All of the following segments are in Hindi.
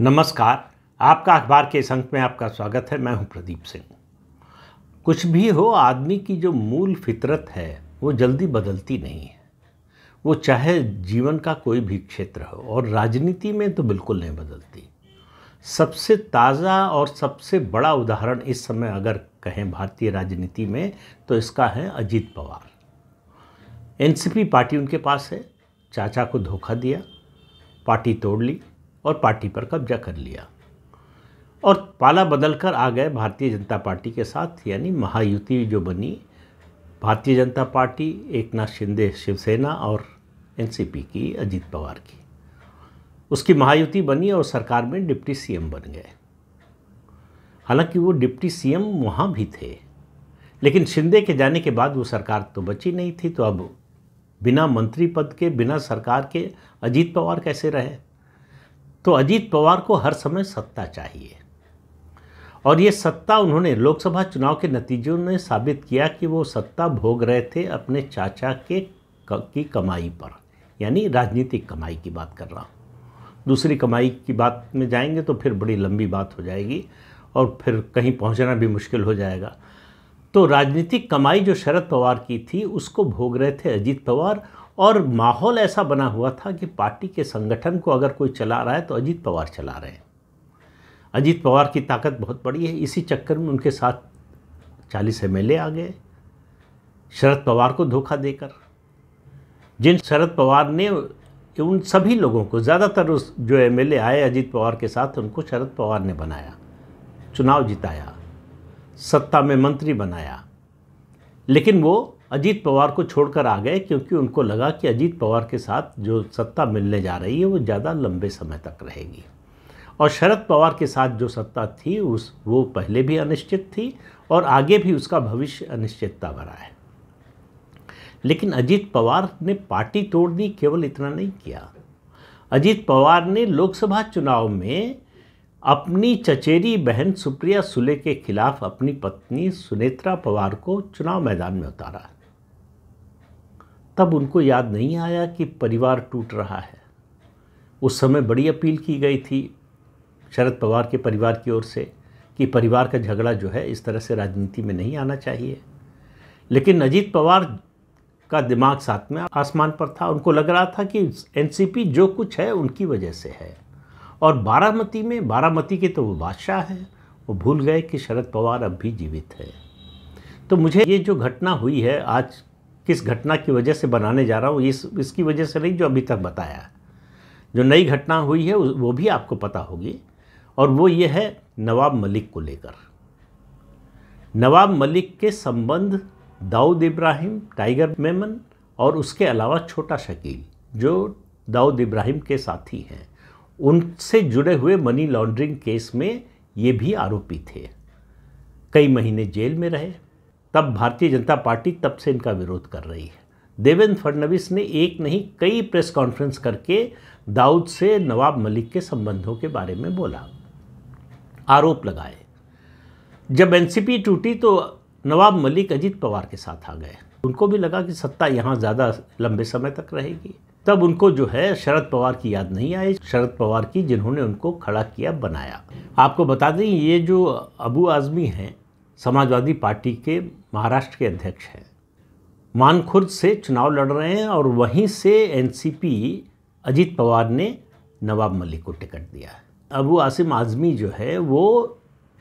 नमस्कार आपका अखबार के इस अंक में आपका स्वागत है मैं हूं प्रदीप सिंह कुछ भी हो आदमी की जो मूल फितरत है वो जल्दी बदलती नहीं है वो चाहे जीवन का कोई भी क्षेत्र हो और राजनीति में तो बिल्कुल नहीं बदलती सबसे ताज़ा और सबसे बड़ा उदाहरण इस समय अगर कहें भारतीय राजनीति में तो इसका है अजीत पवार एनसीपी पार्टी उनके पास है चाचा को धोखा दिया पार्टी तोड़ ली और पार्टी पर कब्जा कर लिया और पाला बदलकर आ गए भारतीय जनता पार्टी के साथ यानी महायुति जो बनी भारतीय जनता पार्टी एक नाथ शिंदे शिवसेना और एनसीपी की अजीत पवार की उसकी महायुति बनी और सरकार में डिप्टी सीएम बन गए हालांकि वो डिप्टी सीएम वहाँ भी थे लेकिन शिंदे के जाने के बाद वो सरकार तो बची नहीं थी तो अब बिना मंत्री पद के बिना सरकार के अजीत पवार कैसे रहे तो अजीत पवार को हर समय सत्ता चाहिए और ये सत्ता उन्होंने लोकसभा चुनाव के नतीजों ने साबित किया कि वो सत्ता भोग रहे थे अपने चाचा के की कमाई पर यानी राजनीतिक कमाई की बात कर रहा हूँ दूसरी कमाई की बात में जाएंगे तो फिर बड़ी लंबी बात हो जाएगी और फिर कहीं पहुंचना भी मुश्किल हो जाएगा तो राजनीतिक कमाई जो शरद पवार की थी उसको भोग रहे थे अजीत पवार और माहौल ऐसा बना हुआ था कि पार्टी के संगठन को अगर कोई चला रहा है तो अजीत पवार चला रहे हैं अजीत पवार की ताकत बहुत बड़ी है इसी चक्कर में उनके साथ चालीस एम आ गए शरद पवार को धोखा देकर जिन शरद पवार ने उन सभी लोगों को ज़्यादातर उस जो एम आए अजीत पवार के साथ उनको शरद पवार ने बनाया चुनाव जिताया सत्ता में मंत्री बनाया लेकिन वो अजीत पवार को छोड़कर आ गए क्योंकि उनको लगा कि अजीत पवार के साथ जो सत्ता मिलने जा रही है वो ज़्यादा लंबे समय तक रहेगी और शरद पवार के साथ जो सत्ता थी उस वो पहले भी अनिश्चित थी और आगे भी उसका भविष्य अनिश्चितता भरा है लेकिन अजीत पवार ने पार्टी तोड़ दी केवल इतना नहीं किया अजीत पवार ने लोकसभा चुनाव में अपनी चचेरी बहन सुप्रिया सुले के खिलाफ अपनी पत्नी सुनेत्रा पवार को चुनाव मैदान में उतारा तब उनको याद नहीं आया कि परिवार टूट रहा है उस समय बड़ी अपील की गई थी शरद पवार के परिवार की ओर से कि परिवार का झगड़ा जो है इस तरह से राजनीति में नहीं आना चाहिए लेकिन अजीत पवार का दिमाग साथ में आसमान पर था उनको लग रहा था कि एनसीपी जो कुछ है उनकी वजह से है और बारामती में बारामती के तो वो बादशाह हैं वो भूल गए कि शरद पवार अब भी जीवित है तो मुझे ये जो घटना हुई है आज किस घटना की वजह से बनाने जा रहा हूँ इस इसकी वजह से नहीं जो अभी तक बताया जो नई घटना हुई है वो भी आपको पता होगी और वो ये है नवाब मलिक को लेकर नवाब मलिक के संबंध दाऊद इब्राहिम टाइगर मेमन और उसके अलावा छोटा शकील जो दाऊद इब्राहिम के साथी हैं उनसे जुड़े हुए मनी लॉन्ड्रिंग केस में ये भी आरोपी थे कई महीने जेल में रहे तब भारतीय जनता पार्टी तब से इनका विरोध कर रही है देवेंद्र फडणवीस ने एक नहीं कई प्रेस कॉन्फ्रेंस करके दाऊद से नवाब मलिक के संबंधों के बारे में बोला आरोप लगाए जब एनसीपी टूटी तो नवाब मलिक अजीत पवार के साथ आ गए उनको भी लगा कि सत्ता यहाँ ज़्यादा लंबे समय तक रहेगी तब उनको जो है शरद पवार की याद नहीं आई शरद पवार की जिन्होंने उनको खड़ा किया बनाया आपको बता दें ये जो अबू आज़मी हैं समाजवादी पार्टी के महाराष्ट्र के अध्यक्ष हैं मानखुर्द से चुनाव लड़ रहे हैं और वहीं से एनसीपी अजीत पवार ने नवाब मलिक को टिकट दिया है अबू आसिम आज़मी जो है वो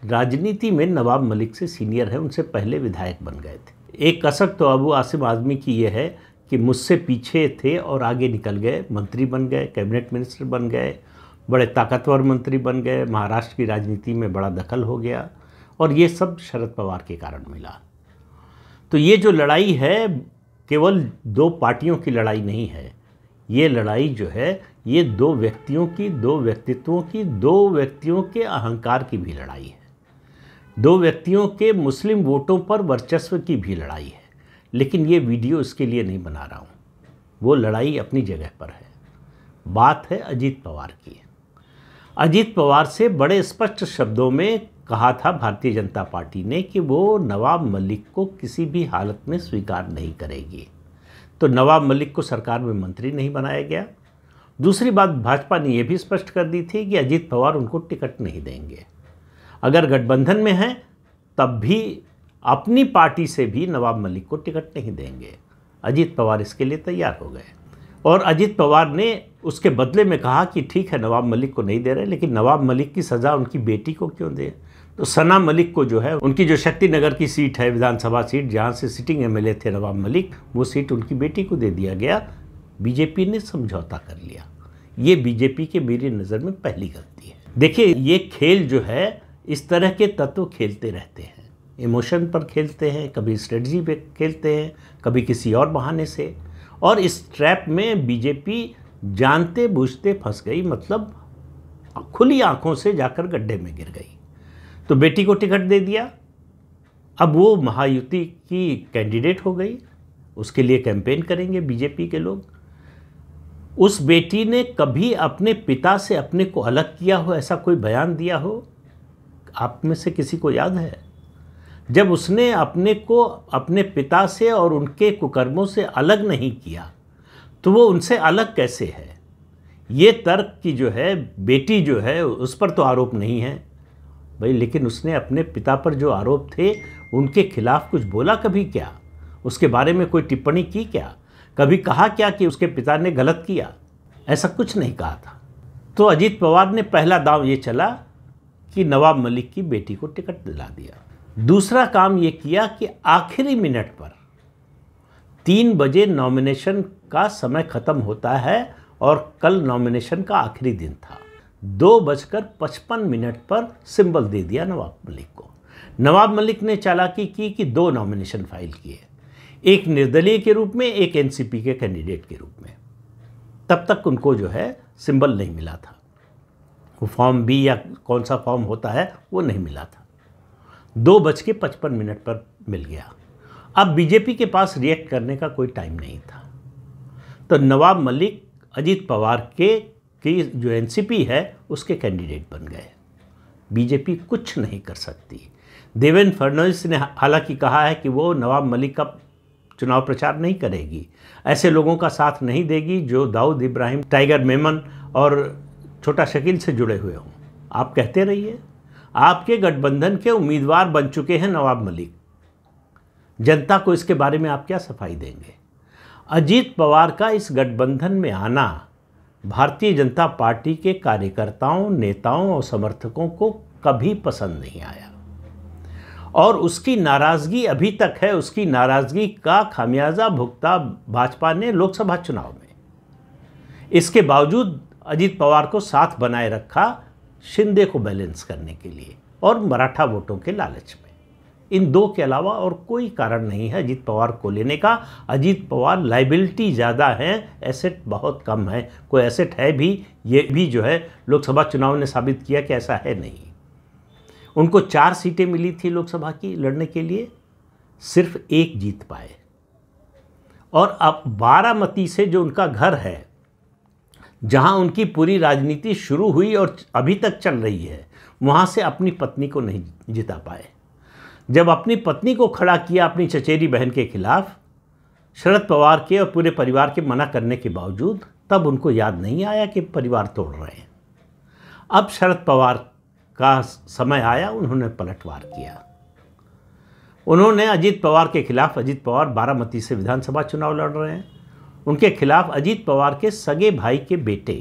राजनीति में नवाब मलिक से सीनियर है उनसे पहले विधायक बन गए थे एक कसक तो अबू आसिम आज़मी की यह है कि मुझसे पीछे थे और आगे निकल गए मंत्री बन गए कैबिनेट मिनिस्टर बन गए बड़े ताकतवर मंत्री बन गए महाराष्ट्र की राजनीति में बड़ा दखल हो गया और ये सब शरद पवार के कारण मिला तो ये जो लड़ाई है केवल दो पार्टियों की लड़ाई नहीं है ये लड़ाई जो है ये दो व्यक्तियों की दो व्यक्तित्वों की दो व्यक्तियों के अहंकार की भी लड़ाई है दो व्यक्तियों के मुस्लिम वोटों पर वर्चस्व की भी लड़ाई है लेकिन ये वीडियो इसके लिए नहीं बना रहा हूँ वो लड़ाई अपनी जगह पर है बात है अजीत पवार की अजीत पवार से बड़े स्पष्ट शब्दों में कहा था भारतीय जनता पार्टी ने कि वो नवाब मलिक को किसी भी हालत में स्वीकार नहीं करेगी तो नवाब मलिक को सरकार में मंत्री नहीं बनाया गया दूसरी बात भाजपा ने यह भी स्पष्ट कर दी थी कि अजीत पवार उनको टिकट नहीं देंगे अगर गठबंधन में हैं तब भी अपनी पार्टी से भी नवाब मलिक को टिकट नहीं देंगे अजीत पवार इसके लिए तैयार हो गए और अजीत पवार ने उसके बदले में कहा कि ठीक है नवाब मलिक को नहीं दे रहे लेकिन नवाब मलिक की सज़ा उनकी बेटी को क्यों दें तो सना मलिक को जो है उनकी जो शक्ति नगर की सीट है विधानसभा सीट जहाँ से सिटिंग एमएलए थे नवाब मलिक वो सीट उनकी बेटी को दे दिया गया बीजेपी ने समझौता कर लिया ये बीजेपी के मेरी नज़र में पहली गलती है देखिए ये खेल जो है इस तरह के तत्व खेलते रहते हैं इमोशन पर खेलते हैं कभी स्ट्रेटजी पे खेलते हैं कभी किसी और बहाने से और इस ट्रैप में बीजेपी जानते बूझते फंस गई मतलब खुली आंखों से जाकर गड्ढे में गिर गई तो बेटी को टिकट दे दिया अब वो महायुति की कैंडिडेट हो गई उसके लिए कैंपेन करेंगे बीजेपी के लोग उस बेटी ने कभी अपने पिता से अपने को अलग किया हो ऐसा कोई बयान दिया हो आप में से किसी को याद है जब उसने अपने को अपने पिता से और उनके कुकर्मों से अलग नहीं किया तो वो उनसे अलग कैसे है ये तर्क की जो है बेटी जो है उस पर तो आरोप नहीं है भाई लेकिन उसने अपने पिता पर जो आरोप थे उनके खिलाफ कुछ बोला कभी क्या उसके बारे में कोई टिप्पणी की क्या कभी कहा क्या कि उसके पिता ने गलत किया ऐसा कुछ नहीं कहा था तो अजीत पवार ने पहला दाव ये चला कि नवाब मलिक की बेटी को टिकट दिला दिया दूसरा काम ये किया कि आखिरी मिनट पर तीन बजे नॉमिनेशन का समय ख़त्म होता है और कल नॉमिनेशन का आखिरी दिन था दो बजकर पचपन मिनट पर सिंबल दे दिया नवाब मलिक को नवाब मलिक ने चालाकी की कि दो नॉमिनेशन फाइल किए एक निर्दलीय के रूप में एक एनसीपी के कैंडिडेट के रूप में तब तक उनको जो है सिंबल नहीं मिला था वो फॉर्म बी या कौन सा फॉर्म होता है वो नहीं मिला था दो बज के पचपन मिनट पर मिल गया अब बीजेपी के पास रिएक्ट करने का कोई टाइम नहीं था तो नवाब मलिक अजीत पवार के कि जो एनसीपी है उसके कैंडिडेट बन गए बीजेपी कुछ नहीं कर सकती देवेंद्र फडणवीस ने हालांकि कहा है कि वो नवाब मलिक का चुनाव प्रचार नहीं करेगी ऐसे लोगों का साथ नहीं देगी जो दाऊद इब्राहिम टाइगर मेमन और छोटा शकील से जुड़े हुए हों आप कहते रहिए आपके गठबंधन के उम्मीदवार बन चुके हैं नवाब मलिक जनता को इसके बारे में आप क्या सफाई देंगे अजीत पवार का इस गठबंधन में आना भारतीय जनता पार्टी के कार्यकर्ताओं नेताओं और समर्थकों को कभी पसंद नहीं आया और उसकी नाराज़गी अभी तक है उसकी नाराज़गी का खामियाजा भुगता भाजपा ने लोकसभा चुनाव में इसके बावजूद अजीत पवार को साथ बनाए रखा शिंदे को बैलेंस करने के लिए और मराठा वोटों के लालच में इन दो के अलावा और कोई कारण नहीं है अजीत पवार को लेने का अजीत पवार लाइबिलिटी ज़्यादा है एसेट बहुत कम है कोई एसेट है भी ये भी जो है लोकसभा चुनाव ने साबित किया कि ऐसा है नहीं उनको चार सीटें मिली थी लोकसभा की लड़ने के लिए सिर्फ एक जीत पाए और अब बारामती से जो उनका घर है जहां उनकी पूरी राजनीति शुरू हुई और अभी तक चल रही है वहां से अपनी पत्नी को नहीं जिता पाए जब अपनी पत्नी को खड़ा किया अपनी चचेरी बहन के खिलाफ शरद पवार के और पूरे परिवार के मना करने के बावजूद तब उनको याद नहीं आया कि परिवार तोड़ रहे हैं अब शरद पवार का समय आया उन्होंने पलटवार किया उन्होंने अजीत पवार के खिलाफ अजीत पवार बारामती से विधानसभा चुनाव लड़ रहे हैं उनके खिलाफ अजीत पवार के सगे भाई के बेटे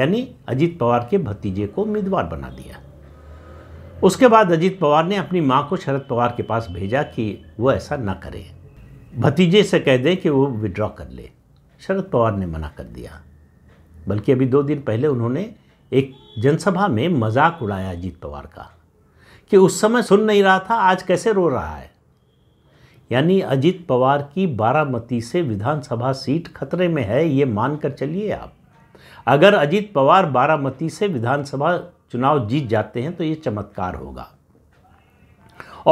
यानी अजीत पवार के भतीजे को उम्मीदवार बना दिया उसके बाद अजीत पवार ने अपनी माँ को शरद पवार के पास भेजा कि वो ऐसा ना करे भतीजे से कह दें कि वो विड्रॉ कर ले शरद पवार ने मना कर दिया बल्कि अभी दो दिन पहले उन्होंने एक जनसभा में मजाक उड़ाया अजीत पवार का कि उस समय सुन नहीं रहा था आज कैसे रो रहा है यानी अजीत पवार की बारामती से विधानसभा सीट खतरे में है ये मानकर चलिए आप अगर अजीत पवार बारामती से विधानसभा चुनाव जीत जाते हैं तो ये चमत्कार होगा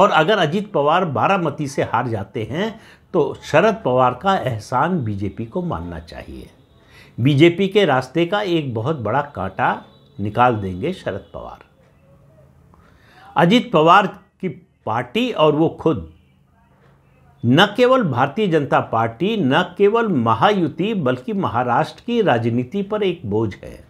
और अगर अजीत पवार बारामती से हार जाते हैं तो शरद पवार का एहसान बीजेपी को मानना चाहिए बीजेपी के रास्ते का एक बहुत बड़ा कांटा निकाल देंगे शरद पवार अजीत पवार की पार्टी और वो खुद न केवल भारतीय जनता पार्टी न केवल महायुति बल्कि महाराष्ट्र की राजनीति पर एक बोझ है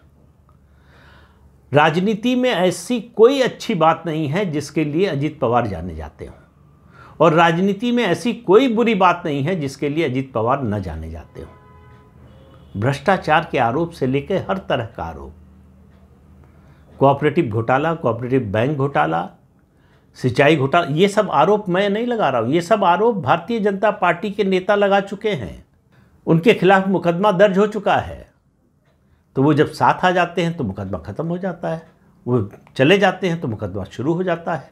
राजनीति में ऐसी कोई अच्छी बात नहीं है जिसके लिए अजीत पवार जाने जाते हों और राजनीति में ऐसी कोई बुरी बात नहीं है जिसके लिए अजीत पवार न जाने जाते हों भ्रष्टाचार के आरोप से लेकर हर तरह का आरोप कोऑपरेटिव घोटाला कोऑपरेटिव बैंक घोटाला सिंचाई घोटाला ये सब आरोप मैं नहीं लगा रहा हूँ ये सब आरोप भारतीय जनता पार्टी के नेता लगा चुके हैं उनके खिलाफ मुकदमा दर्ज हो चुका है तो वो जब साथ आ जाते हैं तो मुकदमा ख़त्म हो जाता है वो चले जाते हैं तो मुकदमा शुरू हो जाता है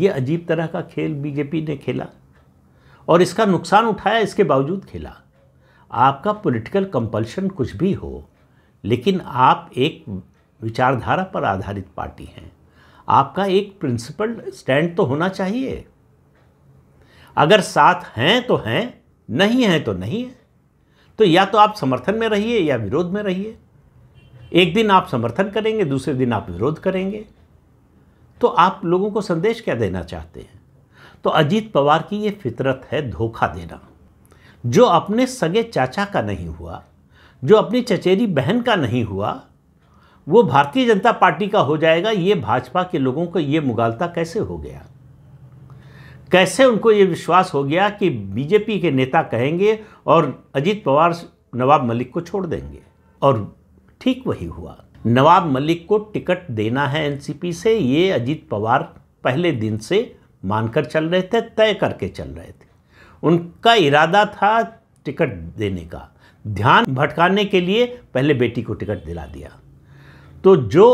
ये अजीब तरह का खेल बीजेपी ने खेला और इसका नुकसान उठाया इसके बावजूद खेला आपका पॉलिटिकल कंपल्शन कुछ भी हो लेकिन आप एक विचारधारा पर आधारित पार्टी हैं आपका एक प्रिंसिपल स्टैंड तो होना चाहिए अगर साथ हैं तो हैं नहीं हैं तो नहीं है तो या तो आप समर्थन में रहिए या विरोध में रहिए एक दिन आप समर्थन करेंगे दूसरे दिन आप विरोध करेंगे तो आप लोगों को संदेश क्या देना चाहते हैं तो अजीत पवार की ये फितरत है धोखा देना जो अपने सगे चाचा का नहीं हुआ जो अपनी चचेरी बहन का नहीं हुआ वो भारतीय जनता पार्टी का हो जाएगा ये भाजपा के लोगों को ये मुगालता कैसे हो गया कैसे उनको ये विश्वास हो गया कि बीजेपी के नेता कहेंगे और अजीत पवार नवाब मलिक को छोड़ देंगे और ठीक वही हुआ नवाब मलिक को टिकट देना है एनसीपी से ये अजीत पवार पहले दिन से मानकर चल रहे थे तय करके चल रहे थे उनका इरादा था टिकट देने का ध्यान भटकाने के लिए पहले बेटी को टिकट दिला दिया तो जो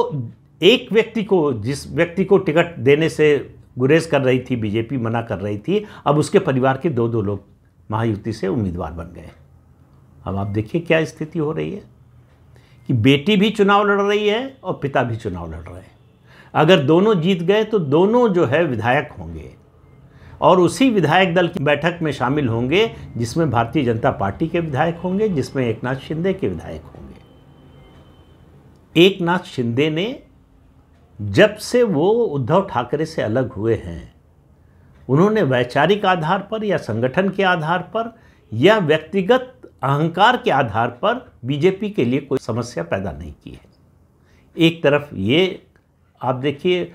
एक व्यक्ति को जिस व्यक्ति को टिकट देने से गुरेज कर रही थी बीजेपी मना कर रही थी अब उसके परिवार के दो दो लोग महायुति से उम्मीदवार बन गए अब आप देखिए क्या स्थिति हो रही है कि बेटी भी चुनाव लड़ रही है और पिता भी चुनाव लड़ रहे हैं अगर दोनों जीत गए तो दोनों जो है विधायक होंगे और उसी विधायक दल की बैठक में शामिल होंगे जिसमें भारतीय जनता पार्टी के विधायक होंगे जिसमें एक नाथ शिंदे के विधायक होंगे एक नाथ शिंदे ने जब से वो उद्धव ठाकरे से अलग हुए हैं उन्होंने वैचारिक आधार पर या संगठन के आधार पर या व्यक्तिगत अहंकार के आधार पर बीजेपी के लिए कोई समस्या पैदा नहीं की है एक तरफ ये आप देखिए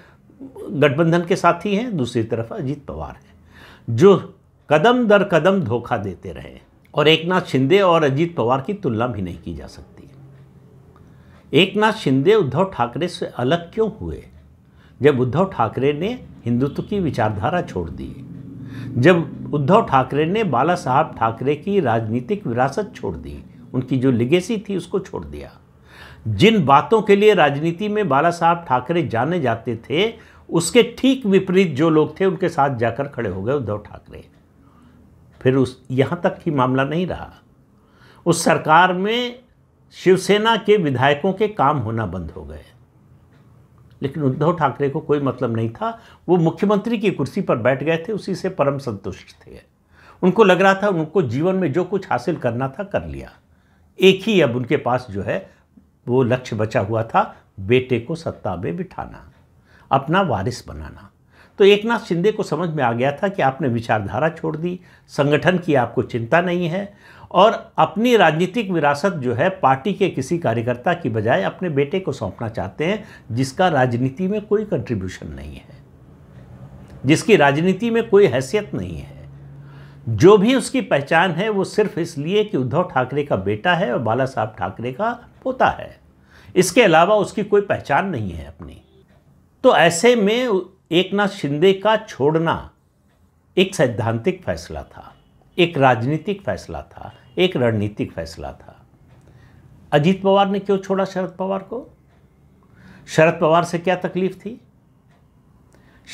गठबंधन के साथ ही हैं दूसरी तरफ अजीत पवार हैं जो कदम दर कदम धोखा देते रहे और एक नाथ शिंदे और अजीत पवार की तुलना भी नहीं की जा सकती एक नाथ शिंदे उद्धव ठाकरे से अलग क्यों हुए जब उद्धव ठाकरे ने हिंदुत्व की विचारधारा छोड़ दी जब उद्धव ठाकरे ने बाला साहब ठाकरे की राजनीतिक विरासत छोड़ दी उनकी जो लिगेसी थी उसको छोड़ दिया जिन बातों के लिए राजनीति में बाला साहब ठाकरे जाने जाते थे उसके ठीक विपरीत जो लोग थे उनके साथ जाकर खड़े हो गए उद्धव ठाकरे फिर उस यहाँ तक ही मामला नहीं रहा उस सरकार में शिवसेना के विधायकों के काम होना बंद हो गए लेकिन उद्धव ठाकरे को कोई मतलब नहीं था वो मुख्यमंत्री की कुर्सी पर बैठ गए थे उसी से परम संतुष्ट थे उनको लग रहा था उनको जीवन में जो कुछ हासिल करना था कर लिया एक ही अब उनके पास जो है वो लक्ष्य बचा हुआ था बेटे को सत्ता में बिठाना अपना वारिस बनाना तो एक नाथ शिंदे को समझ में आ गया था कि आपने विचारधारा छोड़ दी संगठन की आपको चिंता नहीं है और अपनी राजनीतिक विरासत जो है पार्टी के किसी कार्यकर्ता की बजाय अपने बेटे को सौंपना चाहते हैं जिसका राजनीति में कोई कंट्रीब्यूशन नहीं है जिसकी राजनीति में कोई हैसियत नहीं है जो भी उसकी पहचान है वो सिर्फ इसलिए कि उद्धव ठाकरे का बेटा है और बाला साहब ठाकरे का पोता है इसके अलावा उसकी कोई पहचान नहीं है अपनी तो ऐसे में एक नाथ शिंदे का छोड़ना एक सैद्धांतिक फैसला था एक राजनीतिक फैसला था एक रणनीतिक फैसला था अजीत पवार ने क्यों छोड़ा शरद पवार को शरद पवार से क्या तकलीफ थी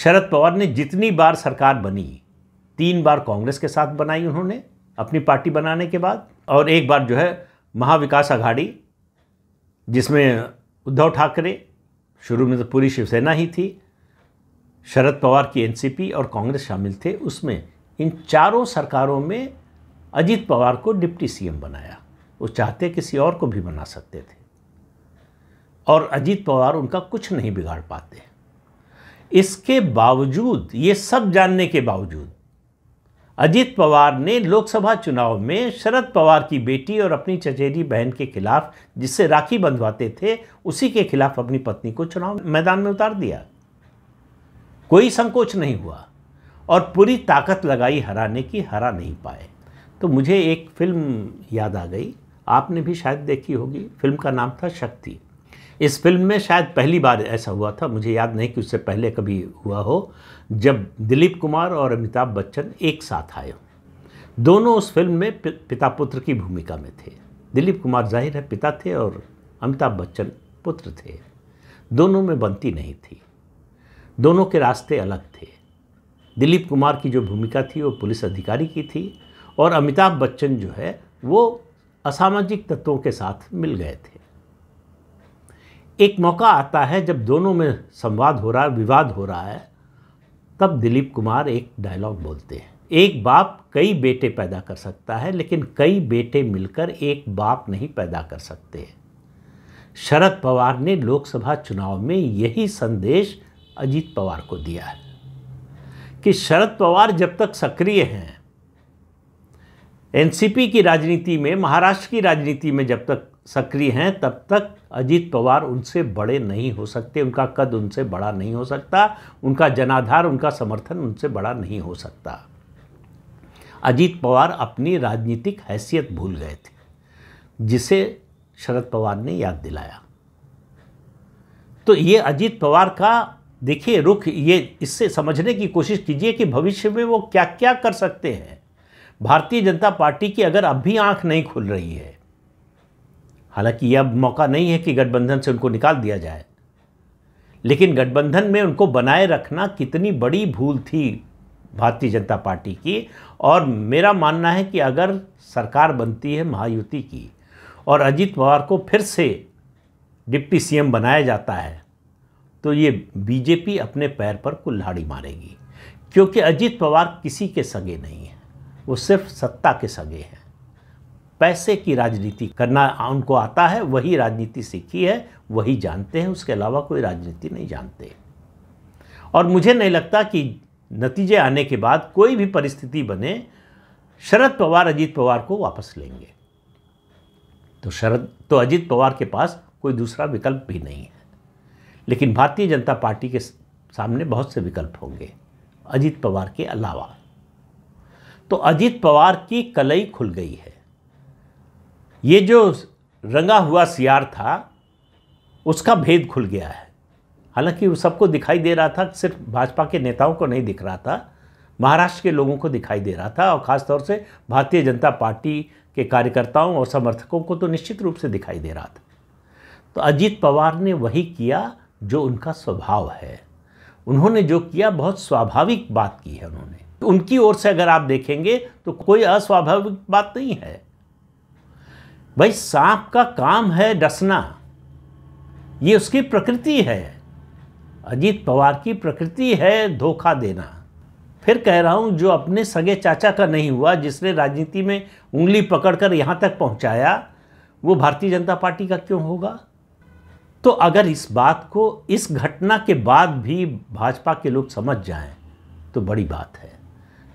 शरद पवार ने जितनी बार सरकार बनी तीन बार कांग्रेस के साथ बनाई उन्होंने अपनी पार्टी बनाने के बाद और एक बार जो है महाविकास आघाड़ी जिसमें उद्धव ठाकरे शुरू में तो पूरी शिवसेना ही थी शरद पवार की एनसीपी और कांग्रेस शामिल थे उसमें इन चारों सरकारों में अजीत पवार को डिप्टी सीएम बनाया वो चाहते किसी और को भी बना सकते थे और अजीत पवार उनका कुछ नहीं बिगाड़ पाते इसके बावजूद ये सब जानने के बावजूद अजीत पवार ने लोकसभा चुनाव में शरद पवार की बेटी और अपनी चचेरी बहन के खिलाफ जिससे राखी बंधवाते थे उसी के खिलाफ अपनी पत्नी को चुनाव मैदान में उतार दिया कोई संकोच नहीं हुआ और पूरी ताकत लगाई हराने की हरा नहीं पाए तो मुझे एक फिल्म याद आ गई आपने भी शायद देखी होगी फिल्म का नाम था शक्ति इस फिल्म में शायद पहली बार ऐसा हुआ था मुझे याद नहीं कि उससे पहले कभी हुआ हो जब दिलीप कुमार और अमिताभ बच्चन एक साथ आए दोनों उस फिल्म में पिता पुत्र की भूमिका में थे दिलीप कुमार जाहिर है पिता थे और अमिताभ बच्चन पुत्र थे दोनों में बनती नहीं थी दोनों के रास्ते अलग थे दिलीप कुमार की जो भूमिका थी वो पुलिस अधिकारी की थी और अमिताभ बच्चन जो है वो असामाजिक तत्वों के साथ मिल गए थे एक मौका आता है जब दोनों में संवाद हो रहा है विवाद हो रहा है तब दिलीप कुमार एक डायलॉग बोलते हैं एक बाप कई बेटे पैदा कर सकता है लेकिन कई बेटे मिलकर एक बाप नहीं पैदा कर सकते शरद पवार ने लोकसभा चुनाव में यही संदेश अजीत पवार को दिया है कि शरद पवार जब तक सक्रिय हैं एनसीपी की राजनीति में महाराष्ट्र की राजनीति में जब तक सक्रिय हैं तब तक अजीत पवार उनसे बड़े नहीं हो सकते उनका कद उनसे बड़ा नहीं हो सकता उनका जनाधार उनका समर्थन उनसे बड़ा नहीं हो सकता अजीत पवार अपनी राजनीतिक हैसियत भूल गए थे जिसे शरद पवार ने याद दिलाया तो ये अजीत पवार का देखिए रुख ये इससे समझने की कोशिश कीजिए कि भविष्य में वो क्या क्या कर सकते हैं भारतीय जनता पार्टी की अगर अब भी आंख नहीं खुल रही है हालांकि यह अब मौका नहीं है कि गठबंधन से उनको निकाल दिया जाए लेकिन गठबंधन में उनको बनाए रखना कितनी बड़ी भूल थी भारतीय जनता पार्टी की और मेरा मानना है कि अगर सरकार बनती है महायुति की और अजीत पवार को फिर से डिप्टी सीएम बनाया जाता है तो ये बीजेपी अपने पैर पर कुल्हाड़ी मारेगी क्योंकि अजीत पवार किसी के सगे नहीं है वो सिर्फ सत्ता के सगे हैं पैसे की राजनीति करना उनको आता है वही राजनीति सीखी है वही जानते हैं उसके अलावा कोई राजनीति नहीं जानते और मुझे नहीं लगता कि नतीजे आने के बाद कोई भी परिस्थिति बने शरद पवार अजीत पवार को वापस लेंगे तो शरद तो अजीत पवार के पास कोई दूसरा विकल्प भी नहीं है लेकिन भारतीय जनता पार्टी के सामने बहुत से विकल्प होंगे अजीत पवार के अलावा तो अजीत पवार की कलई खुल गई है ये जो रंगा हुआ सियार था उसका भेद खुल गया है हालांकि वो सबको दिखाई दे रहा था सिर्फ भाजपा के नेताओं को नहीं दिख रहा था महाराष्ट्र के लोगों को दिखाई दे रहा था और ख़ासतौर से भारतीय जनता पार्टी के कार्यकर्ताओं और समर्थकों को तो निश्चित रूप से दिखाई दे रहा था तो अजीत पवार ने वही किया जो उनका स्वभाव है उन्होंने जो किया बहुत स्वाभाविक बात की है उन्होंने उनकी ओर से अगर आप देखेंगे तो कोई अस्वाभाविक बात नहीं है भाई सांप का काम है डसना ये उसकी प्रकृति है अजीत पवार की प्रकृति है धोखा देना फिर कह रहा हूं जो अपने सगे चाचा का नहीं हुआ जिसने राजनीति में उंगली पकड़कर यहां तक पहुंचाया वो भारतीय जनता पार्टी का क्यों होगा तो अगर इस बात को इस घटना के बाद भी भाजपा के लोग समझ जाएं तो बड़ी बात है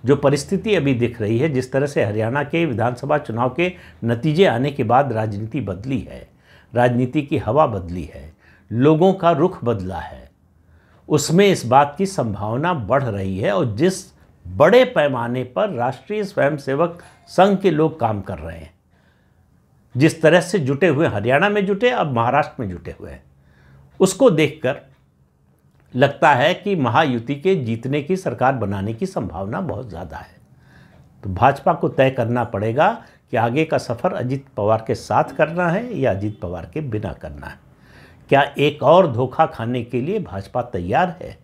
जो परिस्थिति अभी दिख रही है जिस तरह से हरियाणा के विधानसभा चुनाव के नतीजे आने के बाद राजनीति बदली है राजनीति की हवा बदली है लोगों का रुख बदला है उसमें इस बात की संभावना बढ़ रही है और जिस बड़े पैमाने पर राष्ट्रीय स्वयंसेवक संघ के लोग काम कर रहे हैं जिस तरह से जुटे हुए हरियाणा में जुटे अब महाराष्ट्र में जुटे हुए हैं उसको देखकर लगता है कि महायुति के जीतने की सरकार बनाने की संभावना बहुत ज़्यादा है तो भाजपा को तय करना पड़ेगा कि आगे का सफ़र अजीत पवार के साथ करना है या अजीत पवार के बिना करना है क्या एक और धोखा खाने के लिए भाजपा तैयार है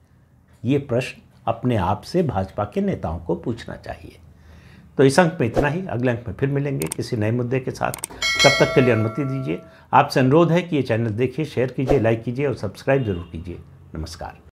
ये प्रश्न अपने आप से भाजपा के नेताओं को पूछना चाहिए तो इस अंक में इतना ही अगले अंक में फिर मिलेंगे किसी नए मुद्दे के साथ तब तक के लिए अनुमति दीजिए आपसे अनुरोध है कि ये चैनल देखिए शेयर कीजिए लाइक कीजिए और सब्सक्राइब जरूर कीजिए नमस्कार